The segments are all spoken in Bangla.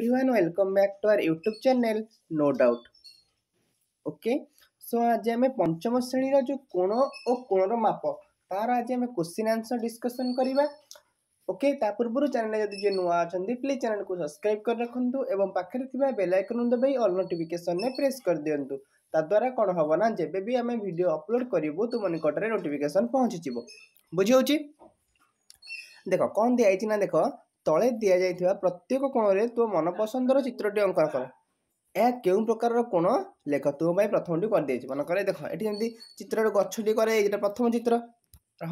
everyone welcome back to our youtube channel no doubt okay so আজ ଆମେ ପଞ୍ଚମ ଶ୍ରେଣୀର ଯୋଉ କୋଣ ଓ କୋଣର ମାପ ତାର ଆଜି ଆମେ କୋଶ୍ଚିନ୍ ଆନ୍ସର ଡିସ୍କସନ୍ କରିବା ଓକେ ତା ପୂର୍ବରୁ ଚ୍ୟାନେଲରେ ଯଦି ଯିଏ ନୂଆ ଅଛନ୍ତି ପ୍ଲିଜ୍ ଚ୍ୟାନେଲକୁ ସବସ୍କ୍ରାଇବ୍ କରି ରଖନ୍ତୁ ଏବଂ ପାଖରେ ଥିବା ବେଲ୍ ଆଇକନ୍ ଦବାଇ ଅଲ୍ ନୋଟିଫିକେସନ୍ରେ ପ୍ରେସ୍ କରିଦିଅନ୍ତୁ ତାଦ୍ୱାରା କ'ଣ ହେବ ନା ଯେବେ ବି ଆମେ ଭିଡ଼ିଓ ଅପଲୋଡ଼ କରିବୁ ତୁମ ନିକଟରେ ନୋଟିଫିକେସନ୍ ପହଞ୍ଚିଯିବ ବୁଝି ହେଉଛି ଦେଖ କ'ଣ ଦିଆହେଇଛି ନା ଦେଖ ତଳେ ଦିଆଯାଇଥିବା ପ୍ରତ୍ୟେକ କୋଣରେ ତୋ ମନ ପସନ୍ଦର ଚିତ୍ରଟି ଅଙ୍କନ କର ଏହା କେଉଁ ପ୍ରକାରର କୋଣ ଲେଖ ତୋ ପାଇଁ ପ୍ରଥମଟି କରିଦେଇଛି ମନେକର ଦେଖ ଏଠି ଯେମିତି ଚିତ୍ରର ଗଛଟି କରେ ଏଇଟା ପ୍ରଥମ ଚିତ୍ର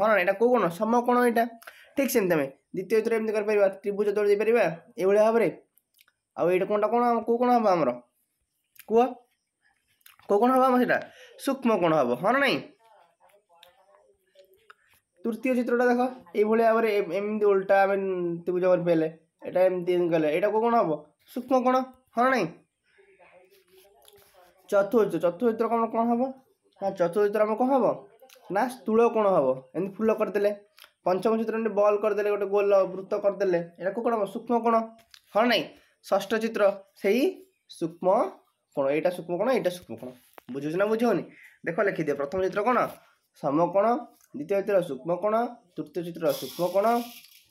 ହଁ ଏଇଟା କେଉଁ କୋଣ ସମକୋଣ ଏଇଟା ଠିକ୍ ସେମିତି ଆମେ ଦ୍ୱିତୀୟ ଚିତ୍ର ଏମିତି କରିପାରିବା ତ୍ରିଭୁଜ ତୋଳି ଦେଇପାରିବା ଏଇଭଳି ଭାବରେ ଆଉ ଏଇଟା କୋଣଟା କ'ଣ କେଉଁ କୋଣ ହେବ ଆମର କୁହ କେଉଁ କୋଣ ହେବ ଆମର ସେଇଟା ସୂକ୍ଷ୍ମ କୋଣ ହେବ ହଁ ନା ନାହିଁ তৃতীয় চিত্রটা দেখো এইভাবে আবার এমনি উল্টা আমি ত্রিভুজ আবার পেলে এটা এমনি গেলে এটা কোণ হব সূক্ষ্ম কোণ হ্যাঁ নাই চতুর্থ চতুর্থ আমার কোণ হব না হ্যাঁ, চতুর্থ চিত্র আমার কোণ হব না স্থূল কোণ হব এমনি ফুল করেদেলে পঞ্চম চিত্র এমনি বল করেদেলে গোটে গোল বৃত্ত করেদেলে এটা কোণ হব সূক্ষ্ম কোণ হ্যাঁ নাই ষষ্ঠ চিত্র সেই সূক্ষ্ম কোণ এইটা সূক্ষ্ম কোণ এইটা সূক্ষ্ম কোণ বুঝুছ না বুঝুনি দেখো লিখি লেখিদিও প্রথম চিত্র কোণ ସମକୋଣ ଦ୍ୱିତୀୟ ଚିତ୍ର ସୂକ୍ଷ୍ମକୋଣ ତୃତୀୟ ଚିତ୍ର ସୂକ୍ଷ୍ମକୋଣ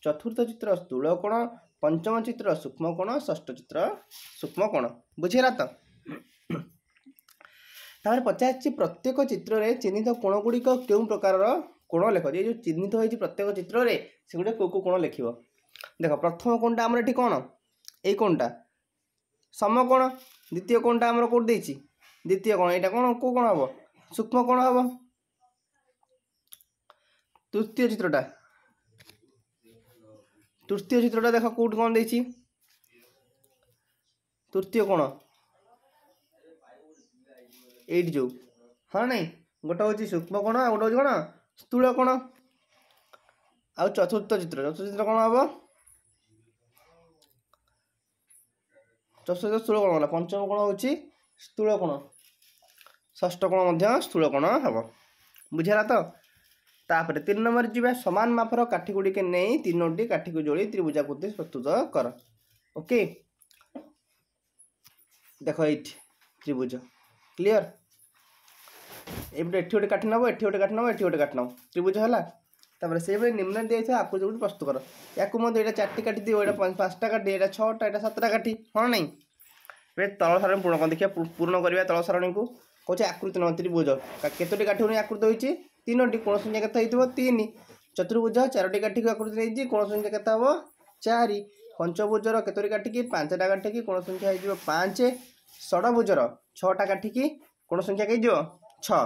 ଚତୁର୍ଥ ଚିତ୍ର ସ୍ଥୂଳକୋଣ ପଞ୍ଚମ ଚିତ୍ର ସୂକ୍ଷ୍ମକୋଣ ଷଷ୍ଠ ଚିତ୍ର ସୂକ୍ଷ୍ମକୋଣ ବୁଝିଗଲା ତ ତାପରେ ପଚାରିଛି ପ୍ରତ୍ୟେକ ଚିତ୍ରରେ ଚିହ୍ନିତ କୋଣ ଗୁଡ଼ିକ କେଉଁ ପ୍ରକାରର କୋଣ ଲେଖ ଯେ ଯେଉଁ ଚିହ୍ନିତ ହୋଇଛି ପ୍ରତ୍ୟେକ ଚିତ୍ରରେ ସେଗୁଡ଼ିକ କେଉଁ କେଉଁ କୋଣ ଲେଖିବ ଦେଖ ପ୍ରଥମ କୋଣଟା ଆମର ଏଠି କ'ଣ ଏଇ କୋଣଟା ସମକୋଣ ଦ୍ୱିତୀୟ କୋଣଟା ଆମର କେଉଁଠି ଦେଇଛି ଦ୍ୱିତୀୟ କୋଣ ଏଇଟା କ'ଣ କେଉଁ କ'ଣ ହେବ ସୂକ୍ଷ୍ମ କୋଣ ହେବ তৃতীয় চিত্রটা তৃতীয় চিত্রটা দেখো কোটি কোণ ଦେଇছি তৃতীয় কোণ এইট যোগ ହଁ ନାଇଁ ଗୋଟେ ହେଉଛି ସୂକ୍ଷ୍ମ କୋଣ ଆଉ ଗୋଟେ ହେଉଛି କ'ଣ ସ୍ଥୂଳ କୋଣ ଆଉ ଚତୁର୍ଥ ଚିତ୍ର ଚତୁର୍ଥ ଚିତ୍ର କ'ଣ ହେବ ଚତୁର୍ଥ ସ୍ଥୂଳ କୋଣ ହେଲା ପଞ୍ଚମ କୋଣ ହେଉଛି ସ୍ଥୂଳ କୋଣ ଷଷ୍ଠ କୋଣ ମଧ୍ୟ ସ୍ଥୂଳ କୋଣ ହେବ ବୁଝିହେଲା ତ তাপরে তিন নম্বর যা সমান মাপর কাঠিগুড়ি নেই তিনোটি কাঠিকে যোড়ি ত্রিভুজাকৃতি প্রস্তুত কর ওকে দেখ এইটি ত্রিভুজ ক্লিয়ার এপটে এটি গোটে কাঠি নব এটি গোটে কাঠি নব এটি গোটে কাঠি নব ত্রিভুজ হল তাপরে সেইভাবে নিম্ন দিয়েছে আকৃতি গুড়ি প্রস্তুত কর ইয়াকে মধ্যে এটা চারটি কাঠি দিও এটা পাঁচটা কাঠি এটা ছটা এটা সাতটা কাঠি হ্যাঁ নাই এবার তল সারণী পূর্ণ কর দেখিয়া পূর্ণ করা তল সারণীকে কৌছে আকৃতি নেব ত্রিভুজ কতটি কাঠি আকৃতি হয়েছে ତିନୋଟି କୌଣସି ସଂଖ୍ୟା ହେଇଥିବ ତିନି ଚତୁର୍ଭୁଜ ଚାରୋଟି କାଠିକୁ ଆକୃତି ନେଇଛି କୌଣସି ସଂଖ୍ୟା କେତେ ହେବ ଚାରି ପଞ୍ଚଭୁଜର କେତୋଟି କାଠିକି ପାଞ୍ଚଟା କାଠିକି କୋଣ ସଂଖ୍ୟା ହେଇଯିବ ପାଞ୍ଚ ଷଡ଼ଭୁଜର ଛଅଟା କାଠିକି କୋଣ ସଂଖ୍ୟା ହେଇଯିବ ଛଅ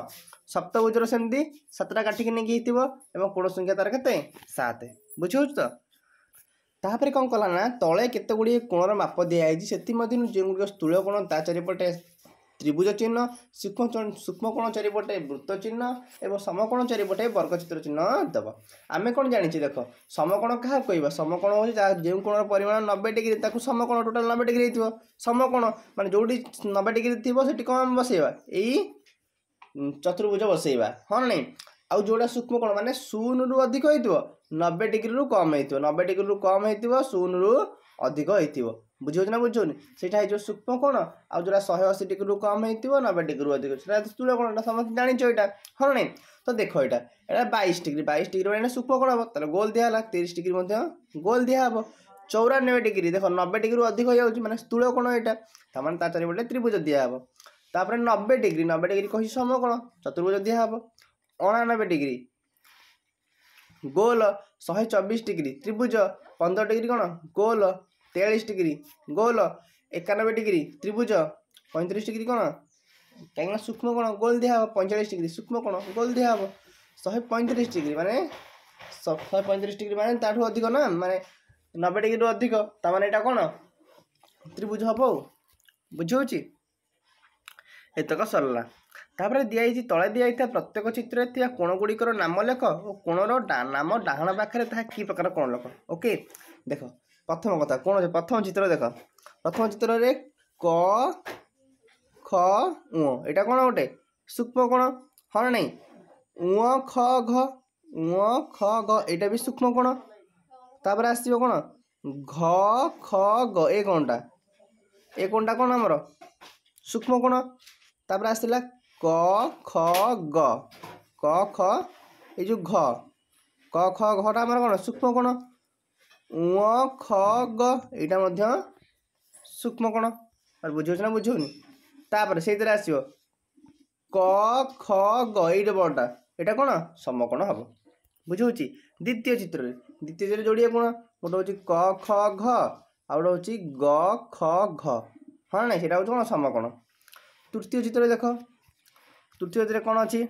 ସପ୍ତଭୁଜର ସେମିତି ସାତଟା କାଠିକି ନେଇକି ହେଇଥିବ ଏବଂ କୋଣ ସଂଖ୍ୟା ତା'ର କେତେ ସାତ ବୁଝିହେଉଛି ତ ତାପରେ କ'ଣ କଲା ନା ତଳେ କେତେ ଗୁଡ଼ିଏ କୋଣର ମାପ ଦିଆହେଇଛି ସେଥିମଧ୍ୟରୁ ଯେଉଁଗୁଡ଼ିକ ସ୍ଥୂଳ କୋଣ ତା ଚାରିପଟେ ত্রিভুজ চিহ্ন সূক্ষ্ম সূক্ষ্মকোণ চারিপটে বৃত্ত চিহ্ন এবং সমকোণ চারিপটে বর্গচিত্র চিহ্ন দেব আমি কোণ জাঁচি দেখ সমকোণ কাহা কহবা সমকোণ হচ্ছে তা যে কোণর পরিমাণ নবে ডিগ্রি তাকে সমকোণ টোটাল নবে ডিগ্রি থিব সমকোণ মানে যেটি নবে ডিগ্রি থিব সেটি কম আমি বসাইবা এই চতুর্ভুজ বসাইবা হ্যাঁ নাই ଆଉ ଯେଉଁଟା ସୂକ୍ଷ୍ମକୋଣ ମାନେ ଶୂନରୁ ଅଧିକ ହେଇଥିବ ନବେ ଡିଗ୍ରୀରୁ କମ୍ ହେଇଥିବ ନବେ ଡିଗ୍ରୀରୁ କମ୍ ହେଇଥିବ ଶୂନରୁ ଅଧିକ ହେଇଥିବ ବୁଝିହେଉଛି ନା ବୁଝୁନି ସେଇଟା ହେଇଯିବ ସୂକ୍ଷ୍ମ କୋଣ ଆଉ ଯେଉଁଟା ଶହେ ଅଶୀ ଡିଗ୍ରୀରୁ କମ୍ ହେଇଥିବ ନବେ ଡିଗ୍ରୀରୁ ଅଧିକ ସେଇଟା ସ୍ଥୂଳ କୋଣ ଏଇଟା ସମସ୍ତେ ଜାଣିଛ ଏଇଟା ହଁ ନାଇଁ ତ ଦେଖ ଏଇଟା ଏଇଟା ବାଇଶ ଡିଗ୍ରୀ ବାଇଶ ଡିଗ୍ରୀ ଏଇଟା ସୂକ୍ଷ୍ମ କୋଣ ହେବ ତାହେଲେ ଗୋଲ୍ ଦିଆ ହେଲା ତିରିଶ ଡିଗ୍ରୀ ମଧ୍ୟ ଗୋଲ୍ ଦିଆହେବ ଚଉରାନବେ ଡିଗ୍ରୀ ଦେଖ ନବେ ଡିଗ୍ରୀରୁ ଅଧିକ ହେଇଯାଉଛି ମାନେ ସ୍ଥୂଳ କୋଣ ଏଇଟା ତା'ମାନେ ତା ଚାରିପଟେ ତ୍ରିଭୁଜ ଦିଆହେବ ତାପରେ ନବେ ଡିଗ୍ରୀ ନବେ ଡିଗ୍ରୀ କହିଛି ସମୟ କଣ ଚତୁର୍ଭୁଜ ଦିଆହେବ ଅଣାନବେ ଡିଗ୍ରୀ ଗୋଲ ଶହେ ଚବିଶ ଡିଗ୍ରୀ ତ୍ରିଭୁଜ ପନ୍ଦର ଡିଗ୍ରୀ କ'ଣ ଗୋଲ তেয়াল্লিশ ডিগ্রি গোল একানব্বই ডিগ্রি ত্রিভুজ পঁয়ত্রিশ ডিগ্রি কোণ କାହିଁକିନା ସୂକ୍ଷ୍ମ କୋଣ ଗୋଲ ଦିଆହେବ ପଇଁଚାଳିଶ ଡିଗ୍ରୀ ସୂକ୍ଷ୍ମ କୋଣ ଗୋଲ ଦିଆହେବ ଶହେ ପଇଁତିରିଶ ଡିଗ୍ରୀ ମାନେ ଶହେ ପଇଁତିରିଶ ଡିଗ୍ରୀ ମାନେ ତା'ଠୁ ଅଧିକ ନା ମାନେ ନବେ ଡିଗ୍ରୀରୁ ଅଧିକ ତା ମାନେ ଏଇଟା କ'ଣ ତ୍ରିଭୁଜ ହେବ ଆଉ ବୁଝିହେଉଛି ଏତକ ସରିଲା ତାପରେ ଦିଆଯାଇଛି ତଳେ ଦିଆଯାଇଥିବା ପ୍ରତ୍ୟେକ ଚିତ୍ରରେ ଥିବା କୋଣଗୁଡ଼ିକର ନାମ ଲେଖ ଓ କୋଣର ନାମ ଡାହାଣ ପାଖରେ ତାହା କି ପ୍ରକାର କୋଣ ଲେଖ ଓକେ ଦେଖ ପ୍ରଥମ କଥା କ'ଣ ଅଛି ପ୍ରଥମ ଚିତ୍ର ଦେଖ ପ୍ରଥମ ଚିତ୍ରରେ କ ଖ ଉଁ ଏଇଟା କ'ଣ ଗୋଟେ ସୂକ୍ଷ୍ମ କୋଣ ହଁ ନା ନାହିଁ ଉଁ ଖ ଘ ଉଁ ଖ ଘ ଏଇଟା ବି ସୂକ୍ଷ୍ମ କୋଣ ତାପରେ ଆସିବ କ'ଣ ଘ ଖ ଗ ଏ କୋଣଟା ଏ କୋଣଟା କ'ଣ ଆମର ସୂକ୍ଷ୍ମ କୋଣ ତାପରେ ଆସିଲା କ ଖ ଗ କ ଖ ଏଇ ଯେଉଁ ଘ କ ଖ ଘଟା ଆମର କ'ଣ ସୂକ୍ଷ୍ମ କୋଣ ଉଁ ଖ ଗ ଏଇଟା ମଧ୍ୟ ସୂକ୍ଷ୍ମ କଣ ବୁଝାଉଛି ନା ବୁଝାଉନି ତାପରେ ସେଇଥିରେ ଆସିବ କ ଖ ଗ ଏଇଟା ବଡ଼ଟା ଏଇଟା କ'ଣ ସମକୋଣ ହେବ ବୁଝାଉଛି ଦ୍ୱିତୀୟ ଚିତ୍ରରେ ଦ୍ୱିତୀୟ ଚିତ୍ରରେ ଯୋଡ଼ିଏ କ'ଣ ଗୋଟେ ହେଉଛି କ ଖ ଘ ଆଉ ଗୋଟେ ହେଉଛି ଗ ଖ ଘ ହଁ ନାଇଁ ସେଇଟା ହେଉଛି କ'ଣ ସମକୋଣ ତୃତୀୟ ଚିତ୍ରରେ ଦେଖ ତୃତୀୟ ଚିତ୍ରରେ କ'ଣ ଅଛି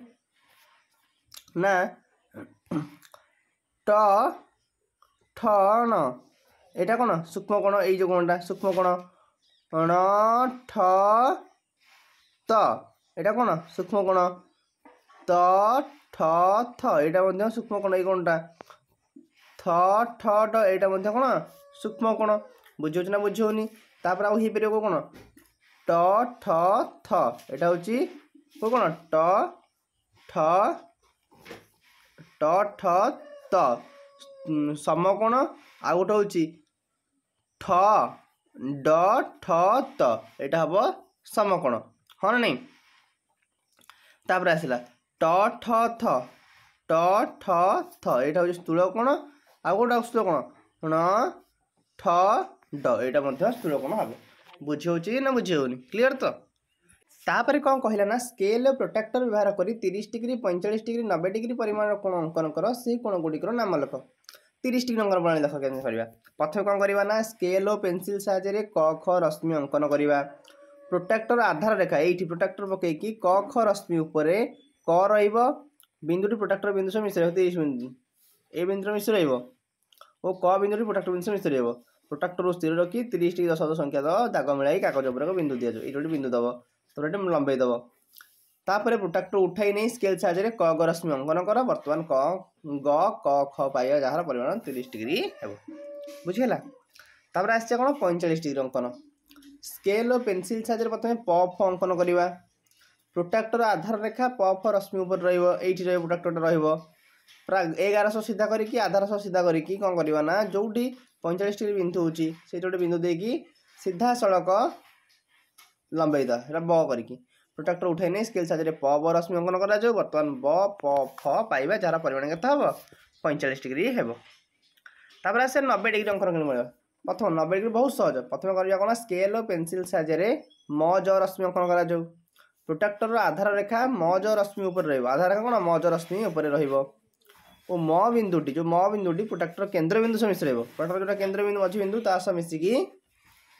ନା ଟ ঠণ এটা কোণ সূক্ষ্মকোণ এই যে কোণটা সূক্ষ্মকোণ ণ ঠ ত এটা কোণ সূক্ষ্মকোণ ত ঠ থ এটা মধ্যে সূক্ষ্মকোণ এই কোণটা ଥ ଠ ଟ ଏଇଟା ମଧ୍ୟ କ'ଣ ସୂକ୍ଷ୍ମ କୋଣ ବୁଝାଉଛି ନା ବୁଝାଉନି ତାପରେ ଆଉ ହେଇପାରିବ କ'ଣ ଟ ଠ ଥ ଏଇଟା ହେଉଛି କ'ଣ ଟ ଠ ଟ ଠ ତ ସମକୋଣ ଆଉ ଗୋଟେ ହେଉଛି ଠ ଡ ଠ ତ ଏଇଟା ହେବ ସମକୋଣ ହଁ ନା ନାହିଁ ତାପରେ ଆସିଲା ଟ ଠ ଥ ଟ ଠ ଥ ଏଇଟା ହେଉଛି ସ୍ଥୂଳକୋଣ ଆଉ ଗୋଟେ ସ୍ଥୂଳକୋଣ ଣ ଠ ଡ ଏଇଟା ମଧ୍ୟ ସ୍ଥୂଳକୋଣ ହେବ ବୁଝି ହେଉଛି ନା ବୁଝି ହେଉନି କ୍ଲିଅର୍ ତ ତାପରେ କ'ଣ କହିଲା ନା ସ୍କେଲ୍ ପ୍ରୋଟ୍ରାକ୍ଟର ବ୍ୟବହାର କରି ତିରିଶ ଡିଗ୍ରୀ ପଇଁଚାଳିଶ ଡିଗ୍ରୀ ନବେ ଡିଗ୍ରୀ ପରିମାଣର କୋଣ ଅଙ୍କନ କର ସେହି କୋଣ ଗୁଡ଼ିକର ନାମ ଲେଖ তিরিশটি অঙ্কন প্রଣାলী লক্ষ্য কেন্দ্র କରିବା ପ୍ରଥମେ କ'ଣ କରିବା ନା ସ୍କେଲ୍ ଓ ପେନସିଲ୍ ସାହାଯ୍ୟରେ କ ଖ ରଶ୍ମି ଅଙ୍କନ କରିବା ପ୍ରୋଟ୍ରାକ୍ଟର ଆଧାର ରେଖା ଏଇଠି ପ୍ରୋଟ୍ରାକ୍ଟର ପକାଇକି କ ଖ ରଶ୍ମି ଉପରେ କ ରହିବ ବିନ୍ଦୁଟି ପ୍ରୋଟ୍ରାକ୍ଟର ବିନ୍ଦୁ ସହ ମିଶି ରହିବ ତିରିଶ ବିନ୍ଦୁ ଏ ବିନ୍ଦୁର ମିଶି ରହିବ ଓ କ ବିନ୍ଦୁଟି ପ୍ରୋଟ୍ରାକ୍ଟର ବିନ୍ଦୁ ସହ ମିଶି ରହିବ ପ୍ରୋଟ୍ରାକ୍ଟରକୁ ସ୍ଥିର ରଖି ତିରିଶଟି ଦଶ ସଂଖ୍ୟା ଦେବ ଦାଗ ମିଳାଇ କାଗଜ ଉପରକୁ ବିନ୍ଦୁ ଦିଆଯିବ ଏଇଠି ଗୋଟେ ବିନ୍ଦୁ ଦେବ ତା'ପରେ ଗୋଟେ ଲମ୍ବେଇ ଦେବ ତାପରେ ପ୍ରୋଡକ୍ଟ ଉଠାଇ ନେଇ ସ୍କେଲ୍ ସାହାଯ୍ୟରେ କ ଗ ରଶ୍ମି ଅଙ୍କନ କର ବର୍ତ୍ତମାନ କ ଗ କ ଖ ପାଇବା ଯାହାର ପରିମାଣ ତିରିଶ ଡିଗ୍ରୀ ହେବ ବୁଝିଗଲା ତାପରେ ଆସିଛି କ'ଣ ପଇଁଚାଳିଶ ଡିଗ୍ରୀ ଅଙ୍କନ ସ୍କେଲ୍ ଓ ପେନସିଲ୍ ସାହାଯ୍ୟରେ ପ୍ରଥମେ ପ ଫ ଅଙ୍କନ କରିବା ପ୍ରୋଟ୍ରାକ୍ଟର ଆଧାର ରେଖା ପ ଫ ରଶ୍ମି ଉପରେ ରହିବ ଏଇଠି ରହିବ ପ୍ରୋଟ୍ରାକ୍ଟରଟା ରହିବ ପୁରା ଏଗାରଶହ ସିଧା କରିକି ଆଧାରଶହ ସିଧା କରିକି କ'ଣ କରିବା ନା ଯେଉଁଠି ପଇଁଚାଳିଶ ଡିଗ୍ରୀ ବିନ୍ଦୁ ହେଉଛି ସେଇଠି ଗୋଟେ ବିନ୍ଦୁ ଦେଇକି ସିଧାସଳଖ ଲମ୍ବେଇ ଦେବା ସେଇଟା ବ କରିକି প্রোট্রাক্টর উঠাই নেই স্কেল সাহায্যে প ব রশ্মি অঙ্কন করা বর্তমান ব প ফ পাইবা যার পরিমাণ কত হব পঁয়চাশ ডিগ্রি হব তাপরে আসে নবে ডিগ্রি অঙ্কন কেমন মিলবে প্রথম নবে ডিগ্রি বহু সহজ প্রথমে করা কোণ স্কেল ও পেনসিল সাহায্যে ম জ রশ্মি অঙ্কন করা প্রোট্রাক্টর আধার রেখা ম জ রশ্মি উপরে রহব আধার রেখা কোণ ম জ রশ্মি উপরে রহব ও ম বিন্দুটি যে ম বিন্দুটি প্রোট্রাক্টর কেন্দ্রবিন্দু সহ মিশি রহব প্রোট্রাক্টর যেটা কেন্দ্রবিন্দু মঝবিন্দু তা সহ মিশিকি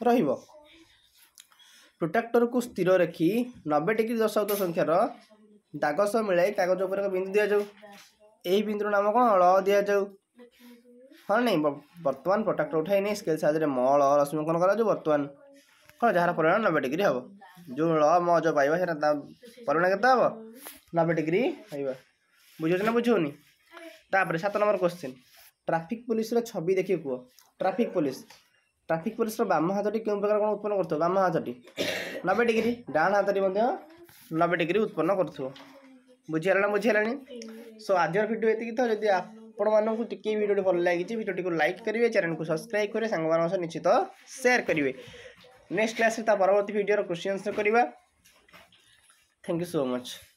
রহব ପ୍ରୋଟ୍ରାକ୍ଟରକୁ ସ୍ଥିର ରଖି ନବେ ଡିଗ୍ରୀ ଦର୍ଶାଉତ ସଂଖ୍ୟାର ଦାଗ ସହ ମିଳାଇ କାଗଜ ଉପରେ ଏକ ବିନ୍ଦୁ ଦିଆଯାଉ ଏହି ବିନ୍ଦୁର ନାମ କ'ଣ ଳ ଦିଆଯାଉ ହଁ ନାହିଁ ବର୍ତ୍ତମାନ ପ୍ରଡ଼କ୍ଟ ଉଠାଇ ନେଇ ସ୍କେଲ୍ ସାହାଯ୍ୟରେ ମଳ ରଶ୍ମିଙ୍କନ କରାଯାଉ ବର୍ତ୍ତମାନ କ'ଣ ଯାହାର ପରିମାଣ ନବେ ଡିଗ୍ରୀ ହେବ ଯେଉଁ ଳ ମ ଯେଉଁ ପାଇବା ସେଇଟା ତା ପରିମାଣ କେତେ ହେବ ନବେ ଡିଗ୍ରୀ ପାଇବା ବୁଝୁଛି ନା ବୁଝଉନି ତାପରେ ସାତ ନମ୍ବର କୋଶ୍ଚିନ୍ ଟ୍ରାଫିକ୍ ପୋଲିସର ଛବି ଦେଖି କୁହ ଟ୍ରାଫିକ୍ ପୋଲିସ ତାନ୍ତ୍ରିକ ପୁରୁଷର ବାମ ହାତଟି କେଉଁ ପ୍ରକାର କ'ଣ ଉତ୍ପନ୍ନ କରୁଥିବ ବାମ ହାତଟି ନବେ ଡିଗ୍ରୀ ଡାହାଣ ହାତଟି ମଧ୍ୟ ନବେ ଡିଗ୍ରୀ ଉତ୍ପନ୍ନ କରୁଥିବ ବୁଝିହେଲା ନା ବୁଝିହେଲାଣି ସୋ ଆଜିର ଭିଡ଼ିଓ ଏତିକି ତ ଯଦି ଆପଣମାନଙ୍କୁ ଟିକିଏ ଭିଡ଼ିଓଟି ଭଲ ଲାଗିଛି ଭିଡ଼ିଓଟିକୁ ଲାଇକ୍ କରିବେ ଚ୍ୟାନେଲକୁ ସବସ୍କ୍ରାଇବ୍ କରିବେ ସାଙ୍ଗମାନଙ୍କ ସହ ନିଶ୍ଚିତ ସେୟାର କରିବେ ନେକ୍ସଟ କ୍ଲାସ୍ରେ ତା ପରବର୍ତ୍ତୀ ଭିଡ଼ିଓର କୋଶ୍ଚିନ୍ସ କରିବା ଥ୍ୟାଙ୍କ ୟୁ ସୋ ମଚ୍